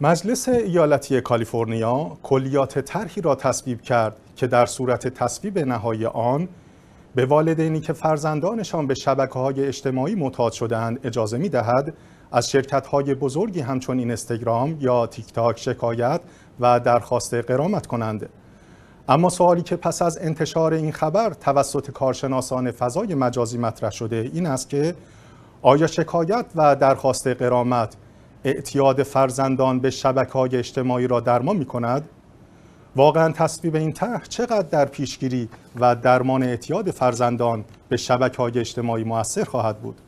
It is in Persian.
مجلس ایالتی کالیفرنیا کلیات طرحی را تصویب کرد که در صورت تصویب نهایی آن به والدینی که فرزندانشان به شبکه های اجتماعی معتاد شدند اجازه می دهد از شرکت های بزرگی همچون اینستاگرام یا تیک تاک شکایت و درخواست قرامت کنند. اما سوالی که پس از انتشار این خبر توسط کارشناسان فضای مجازی مطرح شده این است که آیا شکایت و درخواست قرامت اعتیاد فرزندان به شبکه های اجتماعی را درمان می کند واقعا تصویب این طرح چقدر در پیشگیری و درمان اعتیاد فرزندان به شبکه های اجتماعی موثر خواهد بود